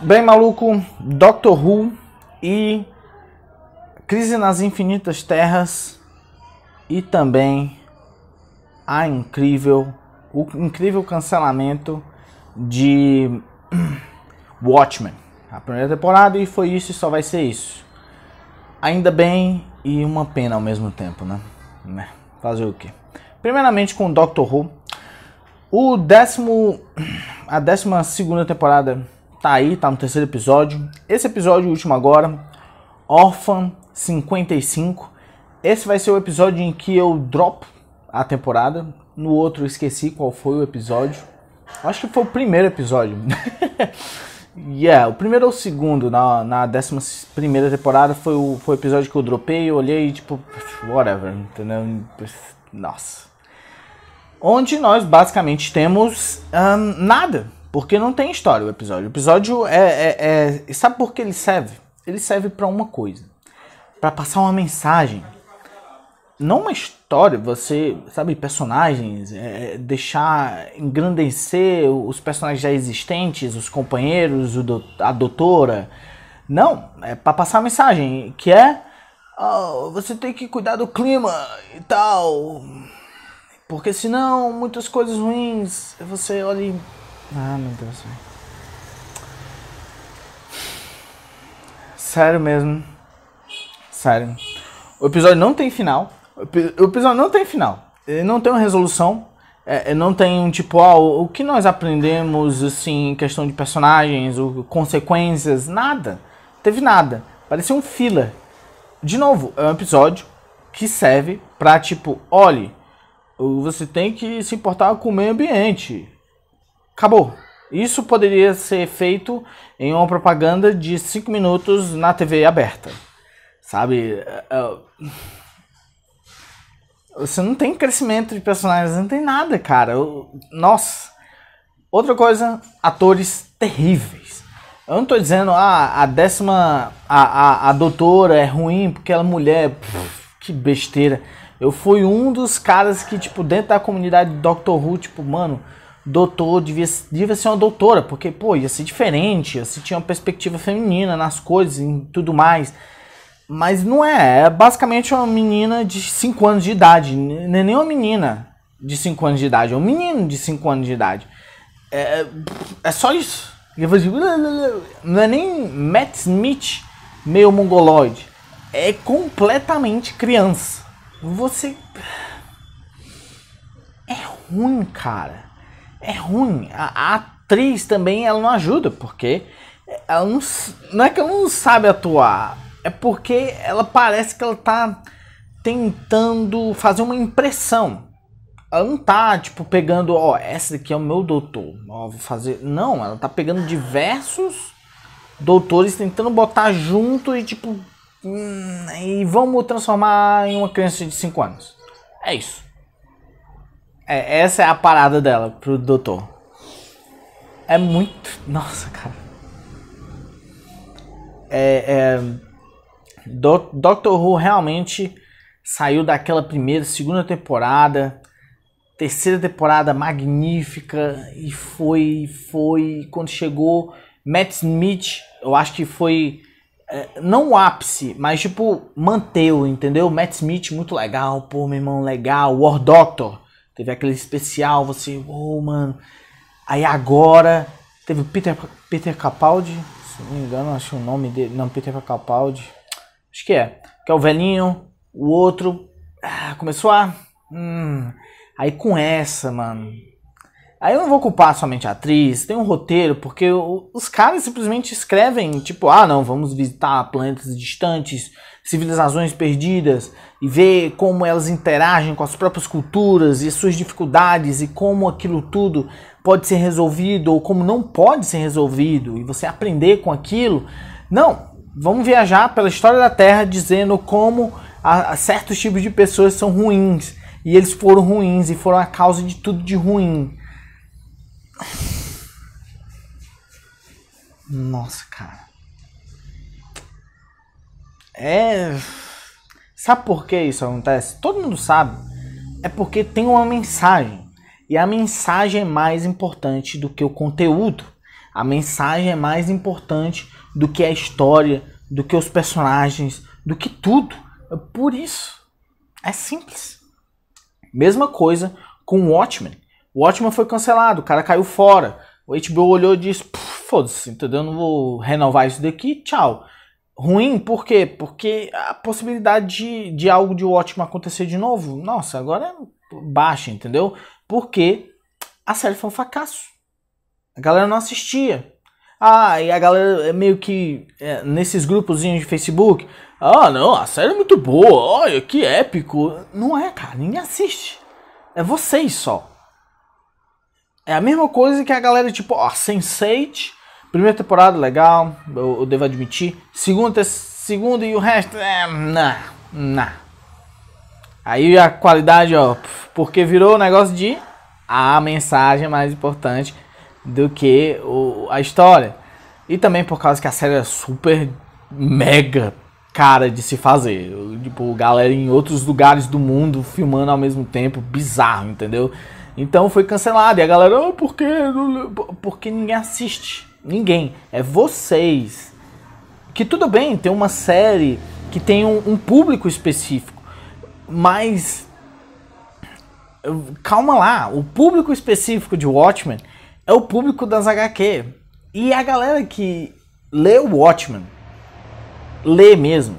Bem Maluco, Doctor Who e Crise nas Infinitas Terras e também a incrível o incrível cancelamento de Watchmen, a primeira temporada e foi isso e só vai ser isso. Ainda bem e uma pena ao mesmo tempo, né? né? Fazer o quê? Primeiramente com Doctor Who, o décimo a décima segunda temporada tá aí, tá no terceiro episódio. Esse episódio, último agora, Orphan 55. Esse vai ser o episódio em que eu dropo a temporada. No outro eu esqueci qual foi o episódio. Acho que foi o primeiro episódio. yeah, o primeiro ou o segundo na, na décima primeira temporada foi o, foi o episódio que eu dropei, eu olhei e tipo, whatever, entendeu? Nossa. Onde nós basicamente temos um, nada porque não tem história o episódio. O episódio é. é, é... Sabe por que ele serve? Ele serve para uma coisa: para passar uma mensagem. Não uma história, você, sabe, personagens, é, é deixar engrandecer os personagens já existentes, os companheiros, o do, a doutora. Não, é para passar a mensagem, que é. Oh, você tem que cuidar do clima e tal. Porque senão muitas coisas ruins você olha ah, meu Deus, Sério mesmo. Sério. O episódio não tem final. O episódio não tem final. Ele não tem uma resolução. É, é não tem um tipo, ó, ah, o que nós aprendemos, assim, em questão de personagens, ou consequências, nada. Teve nada. Parecia um filler. De novo, é um episódio que serve pra, tipo, olhe, você tem que se importar com o meio ambiente Acabou. Isso poderia ser feito em uma propaganda de 5 minutos na TV aberta. Sabe? É, é, você não tem crescimento de personagens, não tem nada, cara. Nossa. Outra coisa, atores terríveis. Eu não tô dizendo, ah, a décima. A, a, a doutora é ruim porque ela é mulher. Pff, que besteira. Eu fui um dos caras que, tipo, dentro da comunidade do Doctor Who, tipo, mano doutor devia, devia ser uma doutora, porque, pô, ia ser diferente, ia ser, tinha uma perspectiva feminina nas coisas e tudo mais. Mas não é, é basicamente uma menina de 5 anos de idade, não é nem uma menina de 5 anos de idade, é um menino de 5 anos de idade. É, é só isso. Não é nem Matt Smith meio mongoloide. É completamente criança. Você. É ruim, cara é ruim. A, a atriz também ela não ajuda, porque ela não, não é que ela não sabe atuar, é porque ela parece que ela tá tentando fazer uma impressão. Ela não tá, tipo, pegando, ó, essa daqui é o meu doutor, ó, vou fazer. Não, ela tá pegando diversos doutores tentando botar junto e, tipo, hum, e vamos transformar em uma criança de 5 anos. É isso. É, essa é a parada dela pro doutor. É muito. Nossa, cara. É. é... Do, Doctor Who realmente saiu daquela primeira, segunda temporada, terceira temporada magnífica e foi, foi quando chegou Matt Smith, eu acho que foi é, não o ápice, mas tipo manteu, entendeu? Matt Smith muito legal, pô, meu irmão legal, War Doctor Teve aquele especial, você, oh, mano. Aí agora teve o Peter, Peter Capaldi, se não me engano, acho o nome dele. Não, Peter Capaldi. Acho que é. Que é o velhinho, o outro. Ah, começou a. Hum. Aí com essa, mano. Aí eu não vou culpar somente a atriz, tem um roteiro, porque os caras simplesmente escrevem, tipo, ah não, vamos visitar planetas distantes, civilizações perdidas, e ver como elas interagem com as próprias culturas e suas dificuldades, e como aquilo tudo pode ser resolvido ou como não pode ser resolvido, e você aprender com aquilo. Não, vamos viajar pela história da Terra dizendo como a, a certos tipos de pessoas são ruins, e eles foram ruins, e foram a causa de tudo de ruim. Nossa, cara. É. Sabe por que isso acontece? Todo mundo sabe. É porque tem uma mensagem. E a mensagem é mais importante do que o conteúdo. A mensagem é mais importante do que a história, do que os personagens, do que tudo. É por isso, é simples. Mesma coisa com Watchmen. O ótimo foi cancelado, o cara caiu fora. O HBO olhou e disse: foda-se, entendeu? Não vou renovar isso daqui, tchau. Ruim, por quê? Porque a possibilidade de, de algo de ótimo acontecer de novo, nossa, agora é baixa, entendeu? Porque a série foi um fracasso. A galera não assistia. Ah, e a galera é meio que é, nesses grupozinhos de Facebook. Ah, não, a série é muito boa, olha que épico. Não é, cara, ninguém assiste. É vocês só. É a mesma coisa que a galera, tipo, ó, Sense8, primeira temporada legal, eu, eu devo admitir. Segunda, segunda e o resto, é, não, não. Aí a qualidade, ó, porque virou o negócio de a mensagem é mais importante do que o, a história. E também por causa que a série é super mega cara de se fazer. Tipo, galera em outros lugares do mundo filmando ao mesmo tempo, bizarro, entendeu? Então foi cancelado. E a galera, oh, por quê? Porque ninguém assiste. Ninguém. É vocês. Que tudo bem, tem uma série que tem um, um público específico. Mas. Calma lá. O público específico de Watchmen é o público das HQ. E a galera que lê o Watchmen, lê mesmo,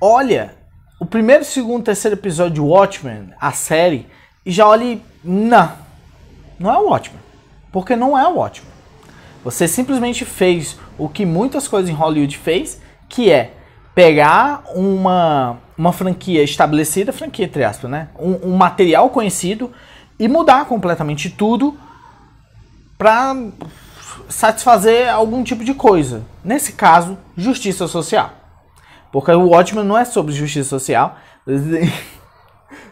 olha o primeiro, segundo, terceiro episódio de Watchmen, a série, e já olha não. Não é o ótimo Porque não é o ótimo Você simplesmente fez o que muitas coisas em Hollywood fez, que é pegar uma, uma franquia estabelecida, franquia entre aspas, né? Um, um material conhecido e mudar completamente tudo para satisfazer algum tipo de coisa. Nesse caso, justiça social. Porque o ótimo não é sobre justiça social.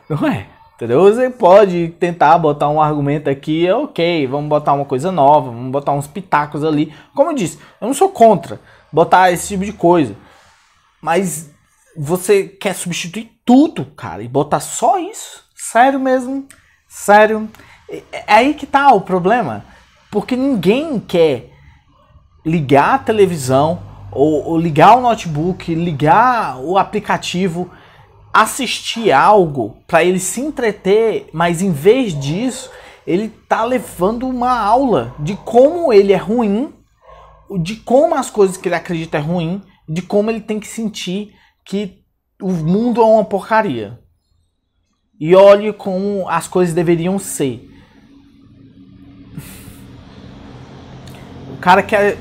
Não é. Entendeu? Você pode tentar botar um argumento aqui, é ok, vamos botar uma coisa nova, vamos botar uns pitacos ali. Como eu disse, eu não sou contra botar esse tipo de coisa. Mas você quer substituir tudo, cara, e botar só isso? Sério mesmo? Sério? É, é aí que tá o problema. Porque ninguém quer ligar a televisão, ou, ou ligar o notebook, ligar o aplicativo assistir algo para ele se entreter, mas em vez disso, ele tá levando uma aula de como ele é ruim, de como as coisas que ele acredita é ruim, de como ele tem que sentir que o mundo é uma porcaria. E olhe como as coisas deveriam ser. O cara quer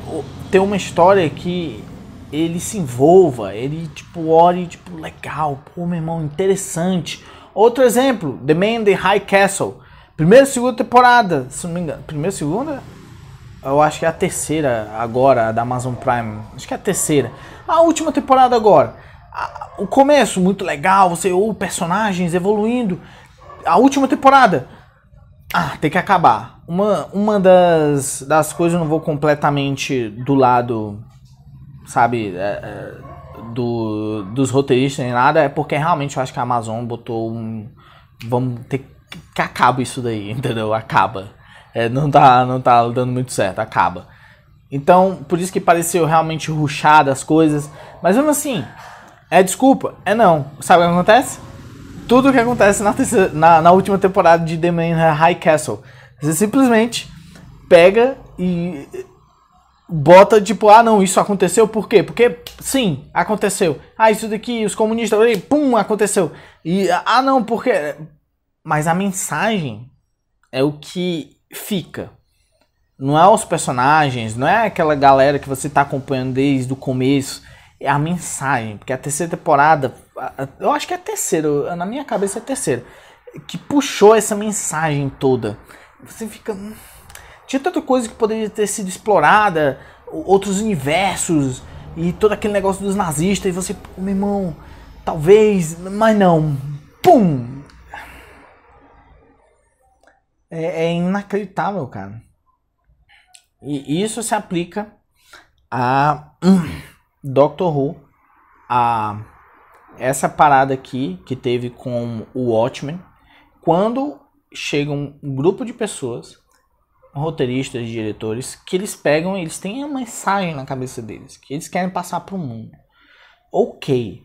ter uma história que ele se envolva, ele tipo olhe tipo legal, pô, meu irmão, interessante. Outro exemplo, The Man in High Castle. Primeira e segunda temporada, se não me engano. Primeira e segunda? Eu acho que é a terceira agora, da Amazon Prime. Acho que é a terceira. A última temporada agora. O começo, muito legal, você ou oh, personagens evoluindo. A última temporada. Ah, tem que acabar. Uma, uma das, das coisas eu não vou completamente do lado sabe, é, é, do, dos roteiristas nem nada, é porque realmente eu acho que a Amazon botou um. Vamos ter que acaba isso daí, entendeu? Acaba. É, não, tá, não tá dando muito certo, acaba. Então, por isso que pareceu realmente ruchada as coisas. Mas mesmo assim, é desculpa? É não. Sabe o que acontece? Tudo o que acontece na, terceira, na, na, última temporada de The Man High Castle. Você simplesmente pega e bota tipo, ah não, isso aconteceu por quê? Porque sim, aconteceu. Ah, isso daqui, os comunistas, e, pum, aconteceu. E ah não, porque. Mas a mensagem é o que fica. Não é os personagens, não é aquela galera que você está acompanhando desde o começo. É a mensagem, porque a terceira temporada, eu acho que é a terceira, na minha cabeça é a terceira, que puxou essa mensagem toda. Você fica. Hum, tinha tanta coisa que poderia ter sido explorada, outros universos e todo aquele negócio dos nazistas. E você, pô, meu irmão, talvez, mas não. Pum! É, é inacreditável, cara. E isso se aplica a hum, Doctor Who, a essa parada aqui que teve com o Watchmen, quando chega um grupo de pessoas roteiristas, diretores, que eles pegam, eles têm uma mensagem na cabeça deles, que eles querem passar para o mundo. Ok,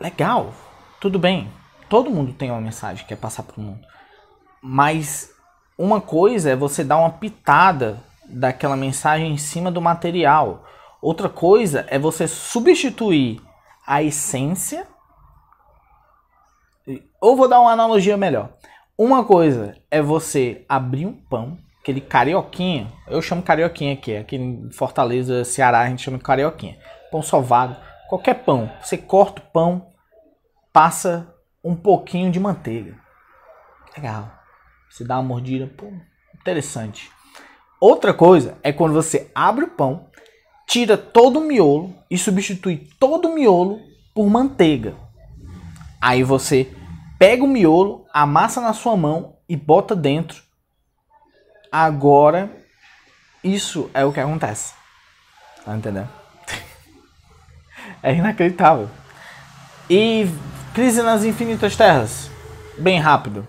legal, tudo bem, todo mundo tem uma mensagem que quer passar para o mundo, mas uma coisa é você dar uma pitada daquela mensagem em cima do material, outra coisa é você substituir a essência. Ou vou dar uma analogia melhor uma coisa é você abrir um pão, aquele carioquinha, eu chamo carioquinha aqui, aqui em Fortaleza, Ceará, a gente chama de carioquinha. Pão sovado, qualquer pão, você corta o pão, passa um pouquinho de manteiga. Legal. Você dá uma mordida, pô, interessante. Outra coisa é quando você abre o pão, tira todo o miolo e substitui todo o miolo por manteiga. Aí você pega o miolo, amassa na sua mão e bota dentro. Agora, isso é o que acontece. Tá entendendo? é inacreditável. E Crise nas Infinitas Terras. Bem rápido.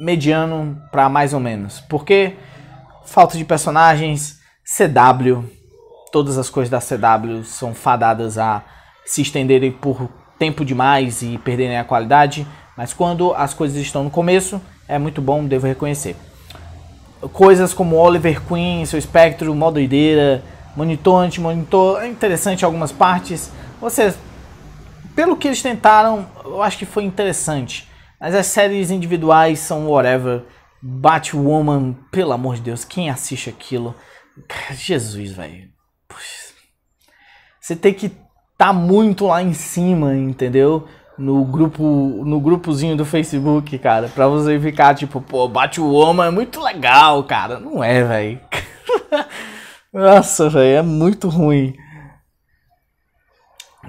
Mediano para mais ou menos. Porque falta de personagens, CW, todas as coisas da CW são fadadas a se estenderem por tempo demais e perderem a qualidade. Mas quando as coisas estão no começo, é muito bom, devo reconhecer. Coisas como Oliver Queen, seu espectro, mó doideira, monitor, anti-monitor, é interessante algumas partes. Vocês, pelo que eles tentaram, eu acho que foi interessante. Mas as séries individuais são whatever. Batwoman, pelo amor de Deus, quem assiste aquilo? Jesus, velho. Você tem que estar tá muito lá em cima, entendeu? no grupo no grupozinho do Facebook, cara, pra você ficar tipo, pô, bate o Batwoman é muito legal, cara. Não é, velho. Nossa, velho, é muito ruim.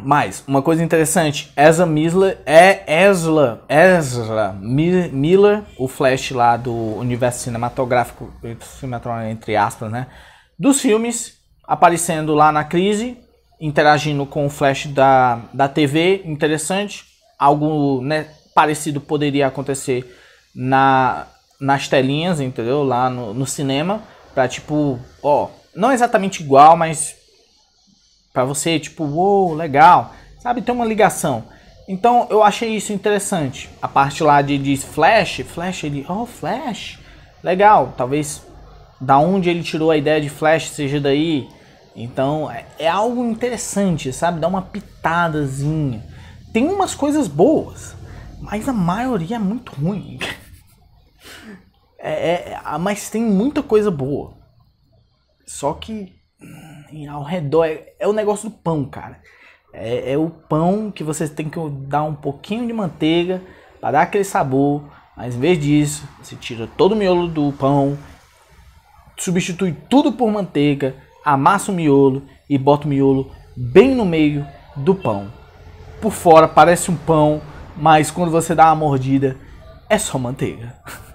Mas, uma coisa interessante, Ezra Miller é Ezra, Ezra Miller, o Flash lá do universo cinematográfico, entre aspas, né? Dos filmes, aparecendo lá na crise, interagindo com o Flash da, da TV, interessante algo né, parecido poderia acontecer na, nas telinhas, entendeu? Lá no, no cinema, pra tipo, ó, não exatamente igual, mas para você, tipo, uou, wow, legal, sabe? Tem uma ligação. Então eu achei isso interessante. A parte lá de, de Flash, Flash, ele, oh, Flash, legal, talvez da onde ele tirou a ideia de Flash seja daí. Então é, é algo interessante, sabe? Dá uma pitadazinha tem umas coisas boas, mas a maioria é muito ruim. É, é, mas tem muita coisa boa. Só que hum, ao redor é, é o negócio do pão, cara. É, é, o pão que você tem que dar um pouquinho de manteiga para dar aquele sabor. Mas em vez disso, você tira todo o miolo do pão, substitui tudo por manteiga, amassa o miolo e bota o miolo bem no meio do pão. Por fora parece um pão, mas quando você dá uma mordida, é só manteiga.